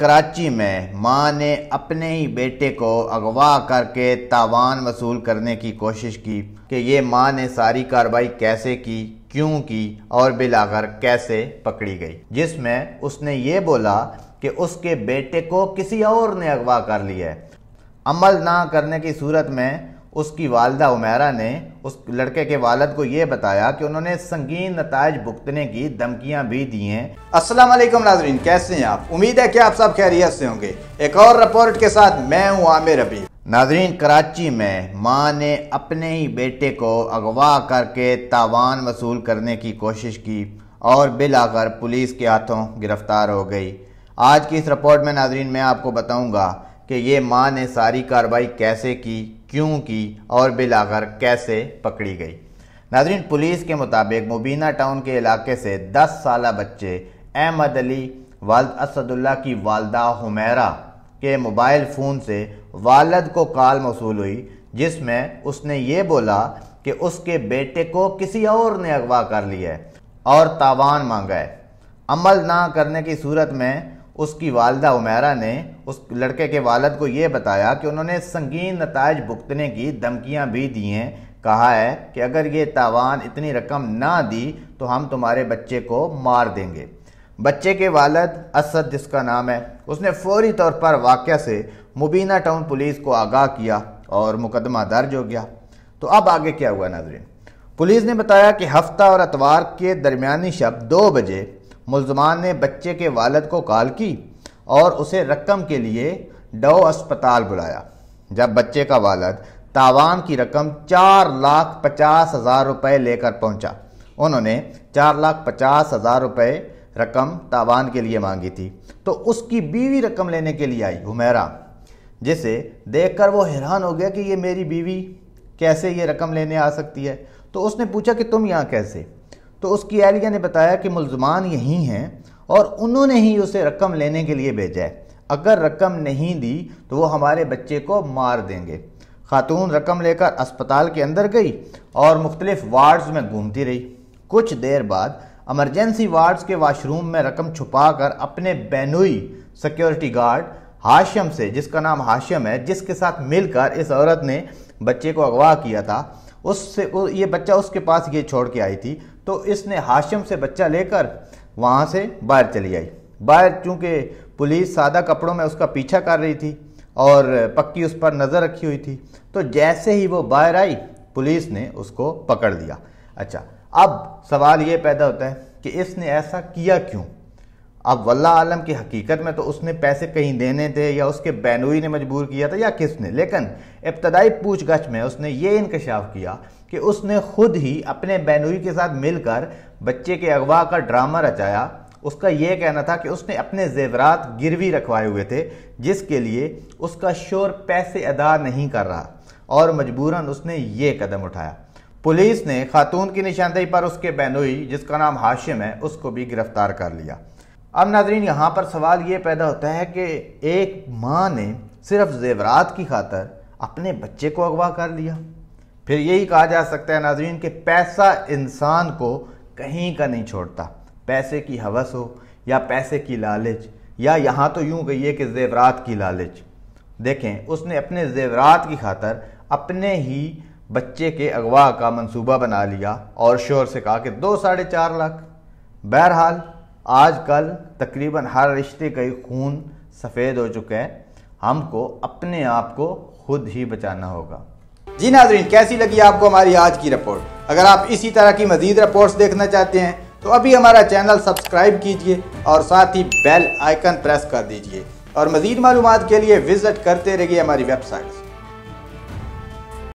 कराची में मां ने अपने ही बेटे को अगवा करके तावान वसूल करने की कोशिश की कि ये मां ने सारी कार्रवाई कैसे की क्यों की और बिलाकर कैसे पकड़ी गई जिसमें उसने ये बोला कि उसके बेटे को किसी और ने अगवा कर लिया है अमल ना करने की सूरत में उसकी वालदा उमेरा ने उस लड़के के वालद को यह बताया कि उन्होंने संगीन नतज भुगतने की धमकियां भी दी हैं अस्सलाम वालेकुम नाजरीन कैसे हैं आप उम्मीद है कि आप सब खैरियत से होंगे एक और रिपोर्ट के साथ मैं हूँ आमिर अभी नाजरीन कराची में माँ ने अपने ही बेटे को अगवा करके तावान वसूल करने की कोशिश की और बिल आकर पुलिस के हाथों गिरफ्तार हो गई आज की इस रिपोर्ट में नाजरीन मैं आपको बताऊंगा कि ये माँ ने सारी कार्रवाई कैसे की क्यों की और बिलाकर कैसे पकड़ी गई नाजरीन पुलिस के मुताबिक मुबीना टाउन के इलाके से 10 साल बच्चे अहमद अली वाल असदुल्ला की वालदा हुमैरा के मोबाइल फ़ोन से वालद को कॉल मौसू हुई जिसमें उसने ये बोला कि उसके बेटे को किसी और ने अगवा कर लिया और तावान मांगा है अमल ना करने की सूरत में उसकी वालदा उमेरा ने उस लड़के के वालद को ये बताया कि उन्होंने संगीन नतज भुगतने की धमकियाँ भी दी हैं कहा है कि अगर ये तावान इतनी रकम ना दी तो हम तुम्हारे बच्चे को मार देंगे बच्चे के वालद असद जिसका नाम है उसने फौरी तौर पर वाक़ से मुबीना टाउन पुलिस को आगाह किया और मुकदमा दर्ज हो गया तो अब आगे क्या हुआ नाजरीन पुलिस ने बताया कि हफ्ता और अतवार के दरमिया शब दो बजे मुलजमान ने बच्चे के वालद को कॉल की और उसे रकम के लिए डो अस्पताल बुलाया जब बच्चे का वालद तावान की रकम चार लाख पचास हज़ार रुपये लेकर पहुंचा उन्होंने चार लाख पचास हज़ार रुपये रकम तावान के लिए मांगी थी तो उसकी बीवी रकम लेने के लिए आई हुमैरा जिसे देखकर वो हैरान हो गया कि ये मेरी बीवी कैसे ये रकम लेने आ सकती है तो उसने पूछा कि तुम यहाँ कैसे तो उसकी एहलिया ने बताया कि मुलजमान यहीं हैं और उन्होंने ही उसे रकम लेने के लिए भेजा है अगर रकम नहीं दी तो वो हमारे बच्चे को मार देंगे खातून रकम लेकर अस्पताल के अंदर गई और मुख्तलिफ वार्ड्स में घूमती रही कुछ देर बाद अमरजेंसी वार्ड्स के वाशरूम में रकम छुपा कर अपने बैनुई सिक्योरिटी गार्ड हाशम से जिसका नाम हाशम है जिसके साथ मिलकर इस औरत ने बच्चे को अगवा किया था उससे ये बच्चा उसके पास ये छोड़ के आई थी तो इसने हाशिम से बच्चा लेकर वहाँ से बाहर चली आई बाहर चूँकि पुलिस सादा कपड़ों में उसका पीछा कर रही थी और पक्की उस पर नज़र रखी हुई थी तो जैसे ही वो बाहर आई पुलिस ने उसको पकड़ लिया अच्छा अब सवाल ये पैदा होता है कि इसने ऐसा किया क्यों अब वल्ला आलम की हकीकत में तो उसने पैसे कहीं देने थे या उसके बैनुई ने मजबूर किया था या किसने लेकिन इब्तदाई पूछगछ में उसने ये इंकशाफ किया कि उसने खुद ही अपने बैनुई के साथ मिलकर बच्चे के अगवा का ड्रामा रचाया उसका यह कहना था कि उसने अपने जेवरात गिरवी रखवाए हुए थे जिसके लिए उसका शोर पैसे अदा नहीं कर रहा और मजबूरन उसने ये कदम उठाया पुलिस ने खातून की निशानदेही पर उसके बैनुई जिसका नाम हाशिम है उसको भी गिरफ्तार कर लिया अब नाजरीन यहाँ पर सवाल ये पैदा होता है कि एक माँ ने सिर्फ जेवरात की खातर अपने बच्चे को अगवा कर लिया फिर यही कहा जा सकता है नाजरीन कि पैसा इंसान को कहीं का नहीं छोड़ता पैसे की हवस हो या पैसे की लालच या यहाँ तो यूँ कहिए कि जेवरात की लालच देखें उसने अपने जेवरात की खातर अपने ही बच्चे के अगवा का मंसूबा बना लिया और शोर से कहा कि दो साढ़े चार लाख बहरहाल आजकल तकरीबन हर रिश्ते का ही खून सफ़ेद हो चुका है हमको अपने आप को खुद ही बचाना होगा जी नाजरीन कैसी लगी आपको हमारी आज की रिपोर्ट अगर आप इसी तरह की मज़ीद रिपोर्ट्स देखना चाहते हैं तो अभी हमारा चैनल सब्सक्राइब कीजिए और साथ ही बेल आइकन प्रेस कर दीजिए और मज़ीद मालूम के लिए विज़िट करते रहिए हमारी वेबसाइट